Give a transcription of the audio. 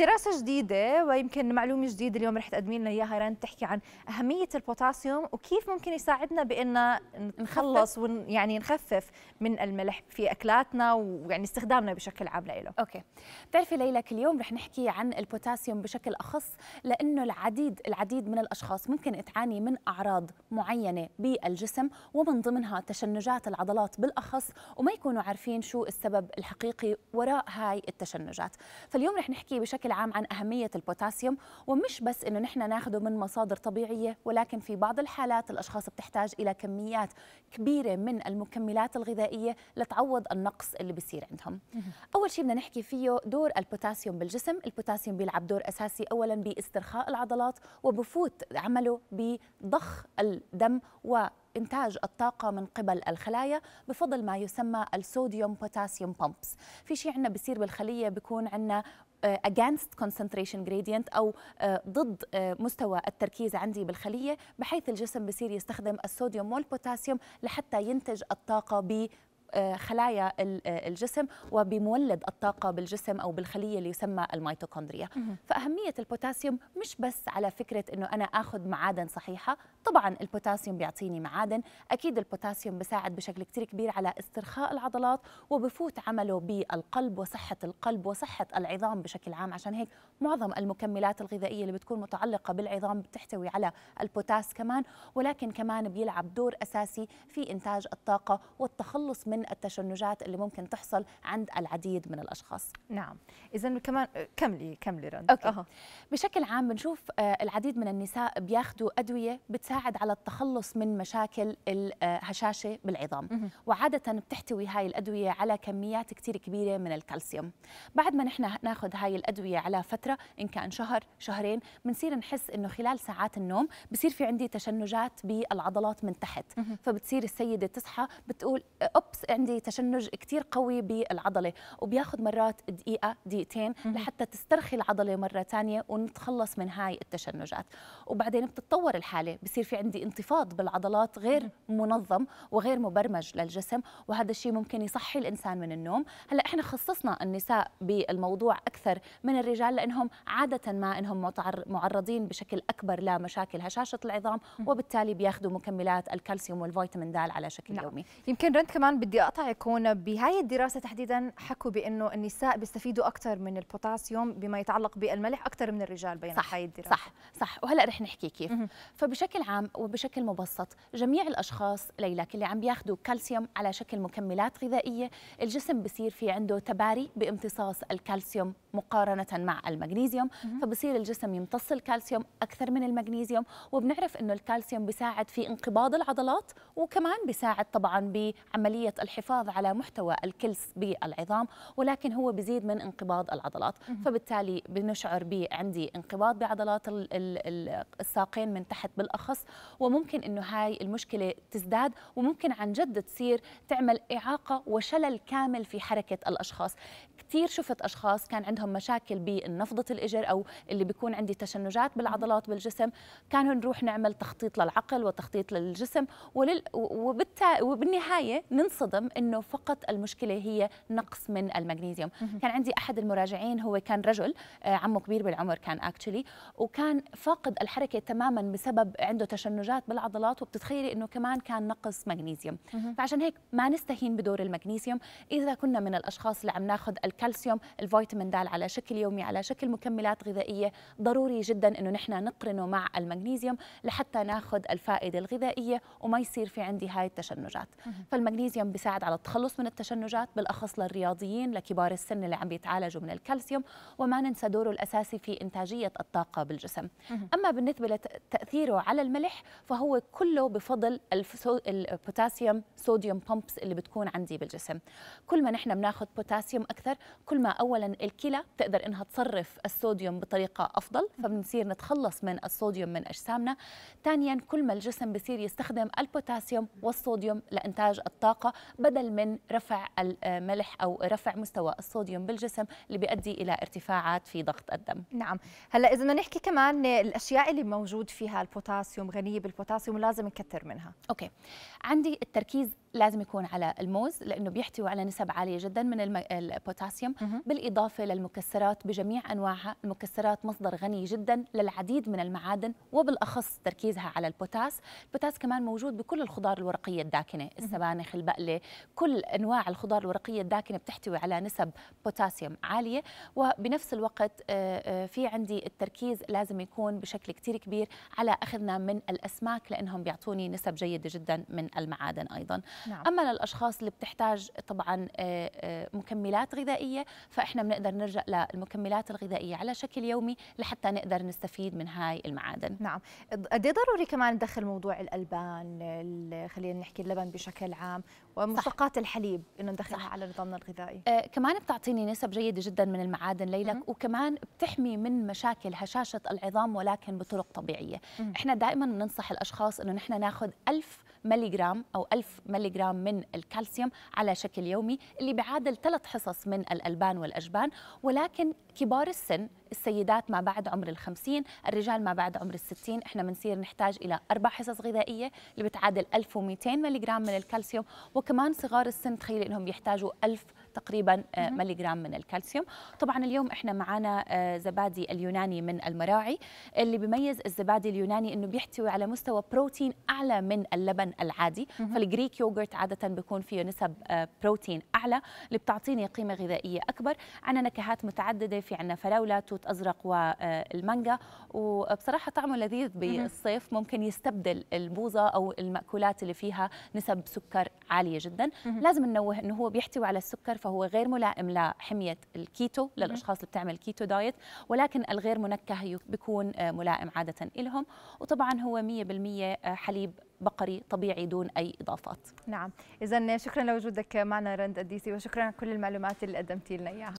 دراسة جديدة ويمكن معلومة جديدة اليوم رح تقدمي لنا اياها رن تحكي عن أهمية البوتاسيوم وكيف ممكن يساعدنا بأن نخلص ويعني نخفف من الملح في أكلاتنا ويعني استخدامنا بشكل عام له. أوكي. بتعرفي ليلى اليوم رح نحكي عن البوتاسيوم بشكل أخص لأنه العديد العديد من الأشخاص ممكن تعاني من أعراض معينة بالجسم ومن ضمنها تشنجات العضلات بالأخص وما يكونوا عارفين شو السبب الحقيقي وراء هاي التشنجات. فاليوم رح نحكي بشكل بشكل عام عن أهمية البوتاسيوم ومش بس أنه نحن ناخده من مصادر طبيعية ولكن في بعض الحالات الأشخاص بتحتاج إلى كميات كبيرة من المكملات الغذائية لتعوض النقص اللي بيصير عندهم أول شيء بدنا نحكي فيه دور البوتاسيوم بالجسم البوتاسيوم بيلعب دور أساسي أولا باسترخاء العضلات وبفوت عمله بضخ الدم و إنتاج الطاقة من قبل الخلايا بفضل ما يسمى الصوديوم بوتاسيوم بومبس في شيء عندنا بصير بالخلية بيكون عندنا آه، against concentration gradient أو آه، ضد آه، مستوى التركيز عندي بالخلية بحيث الجسم بصير يستخدم الصوديوم والبوتاسيوم لحتى ينتج الطاقة آه، خلايا آه، الجسم وبمولد الطاقه بالجسم او بالخليه اللي يسمى الميتوكوندريا فاهميه البوتاسيوم مش بس على فكره انه انا اخذ معادن صحيحه طبعا البوتاسيوم بيعطيني معادن اكيد البوتاسيوم بساعد بشكل كتير كبير على استرخاء العضلات وبفوت عمله بالقلب وصحه القلب وصحه العظام بشكل عام عشان هيك معظم المكملات الغذائيه اللي بتكون متعلقه بالعظام بتحتوي على البوتاس كمان ولكن كمان بيلعب دور اساسي في انتاج الطاقه والتخلص من التشنجات اللي ممكن تحصل عند العديد من الاشخاص نعم اذا كمان كملي كملي رند أوكي. أه. بشكل عام بنشوف آه، العديد من النساء بياخذوا ادويه بتساعد على التخلص من مشاكل الهشاشه آه، بالعظام مه. وعاده بتحتوي هاي الادويه على كميات كثير كبيره من الكالسيوم بعد ما نحن ناخذ هاي الادويه على فتره ان كان شهر شهرين بنصير نحس انه خلال ساعات النوم بصير في عندي تشنجات بالعضلات من تحت فبتصير السيده تصحى بتقول آه، اوبس عندي تشنج كثير قوي بالعضله وبياخذ مرات دقيقه دقيقتين لحتى تسترخي العضله مره ثانيه ونتخلص من هاي التشنجات وبعدين بتتطور الحاله بصير في عندي انتفاض بالعضلات غير منظم وغير مبرمج للجسم وهذا الشيء ممكن يصحي الانسان من النوم هلا احنا خصصنا النساء بالموضوع اكثر من الرجال لانهم عاده ما انهم معرضين بشكل اكبر لمشاكل هشاشه العظام وبالتالي بياخذوا مكملات الكالسيوم والفيتامين د على شكل نعم. يومي يمكن رند كمان بدي بدي اقطعك هون بهاي الدراسه تحديدا حكوا بانه النساء بيستفيدوا اكثر من البوتاسيوم بما يتعلق بالملح اكثر من الرجال بين صح هاي الدراسه صح صح وهلا رح نحكي كيف مه. فبشكل عام وبشكل مبسط جميع الاشخاص ليلك اللي عم بياخذوا كالسيوم على شكل مكملات غذائيه الجسم بصير في عنده تباري بامتصاص الكالسيوم مقارنه مع المغنيسيوم فبصير الجسم يمتص الكالسيوم اكثر من المغنيسيوم وبنعرف انه الكالسيوم بيساعد في انقباض العضلات وكمان بيساعد طبعا بعمليه الحفاظ على محتوى الكلس بالعظام ولكن هو بيزيد من انقباض العضلات فبالتالي بنشعر عندي انقباض بعضلات الساقين من تحت بالاخص وممكن انه هاي المشكله تزداد وممكن عن جد تصير تعمل اعاقه وشلل كامل في حركه الاشخاص كثير شفت اشخاص كان عندهم مشاكل بنفضه الاجر او اللي بيكون عندي تشنجات بالعضلات بالجسم كانوا نروح نعمل تخطيط للعقل وتخطيط للجسم ولل... وبالتالي وبالنهايه ننصدم الهضم انه فقط المشكله هي نقص من المغنيسيوم كان عندي احد المراجعين هو كان رجل آه، عمه كبير بالعمر كان اكشلي وكان فاقد الحركه تماما بسبب عنده تشنجات بالعضلات وبتتخيلي انه كمان كان نقص مغنيسيوم فعشان هيك ما نستهين بدور المغنيسيوم اذا كنا من الاشخاص اللي عم ناخذ الكالسيوم الفيتامين د على شكل يومي على شكل مكملات غذائيه ضروري جدا انه نحن نقرنه مع المغنيسيوم لحتى ناخذ الفائده الغذائيه وما يصير في عندي هاي التشنجات فالمغنيسيوم بيساعد على التخلص من التشنجات بالاخص للرياضيين لكبار السن اللي عم بيتعالجوا من الكالسيوم وما ننسى دوره الاساسي في انتاجيه الطاقه بالجسم اما بالنسبه لتاثيره على الملح فهو كله بفضل البوتاسيوم صوديوم بومبس اللي بتكون عندي بالجسم كل ما نحن بناخذ بوتاسيوم اكثر كل ما اولا الكلى بتقدر انها تصرف الصوديوم بطريقه افضل فبنصير نتخلص من الصوديوم من اجسامنا ثانيا كل ما الجسم بصير يستخدم البوتاسيوم والصوديوم لانتاج الطاقه بدل من رفع الملح أو رفع مستوى الصوديوم بالجسم اللي بيؤدي إلى ارتفاعات في ضغط الدم نعم هلا إذا بدنا نحكي كمان الأشياء اللي موجود فيها البوتاسيوم غنية بالبوتاسيوم ولازم نكثر منها أوكي عندي التركيز لازم يكون على الموز لانه بيحتوي على نسب عاليه جدا من البوتاسيوم بالاضافه للمكسرات بجميع انواعها المكسرات مصدر غني جدا للعديد من المعادن وبالاخص تركيزها على البوتاس البوتاس كمان موجود بكل الخضار الورقيه الداكنه السبانخ البقله كل انواع الخضار الورقيه الداكنه بتحتوي على نسب بوتاسيوم عاليه وبنفس الوقت آه، آه، في عندي التركيز لازم يكون بشكل كثير كبير على اخذنا من الاسماك لانهم بيعطوني نسب جيده جدا من المعادن ايضا نعم. اما للاشخاص اللي بتحتاج طبعا آه، مكملات غذائيه فاحنا بنقدر نرجع للمكملات الغذائيه على شكل يومي لحتى نقدر نستفيد من هاي المعادن نعم قد ضروري كمان ندخل موضوع الالبان خلينا نحكي اللبن بشكل عام ومشتقات الحليب انه ندخلها صح. على نظامنا الغذائي آه كمان بتعطيني نسب جيده جدا من المعادن ليلى وكمان بتحمي من مشاكل هشاشه العظام ولكن بطرق طبيعيه مم. احنا دائما بننصح الاشخاص انه نحن ناخذ 1000 ملي جرام او 1000 ملي جرام من الكالسيوم على شكل يومي اللي بيعادل ثلاث حصص من الالبان والاجبان ولكن كبار السن السيدات ما بعد عمر الخمسين الرجال ما بعد عمر الستين إحنا بنصير نحتاج إلى أربع حصص غذائية اللي بتعادل 1200 جرام من الكالسيوم وكمان صغار السن تخيل إنهم يحتاجوا 1000 تقريبا آه، جرام من الكالسيوم طبعا اليوم احنا معنا آه، زبادي اليوناني من المراعي اللي بيميز الزبادي اليوناني انه بيحتوي على مستوى بروتين اعلى من اللبن العادي فالجريك يوغرت عاده بيكون فيه نسب آه، بروتين اعلى اللي بتعطيني قيمه غذائيه اكبر عندنا نكهات متعدده في عندنا فراوله توت ازرق والمانجا وبصراحه طعمه لذيذ بالصيف ممكن يستبدل البوظه او الماكولات اللي فيها نسب سكر عاليه جدا لازم ننوه انه هو بيحتوي على السكر فهو غير ملائم لحميه الكيتو للاشخاص اللي بتعمل كيتو دايت ولكن الغير منكه بيكون ملائم عاده لهم وطبعا هو 100% حليب بقري طبيعي دون اي اضافات. نعم، اذا شكرا لوجودك معنا رند الديسي وشكرا على كل المعلومات اللي قدمتي لنا اياها.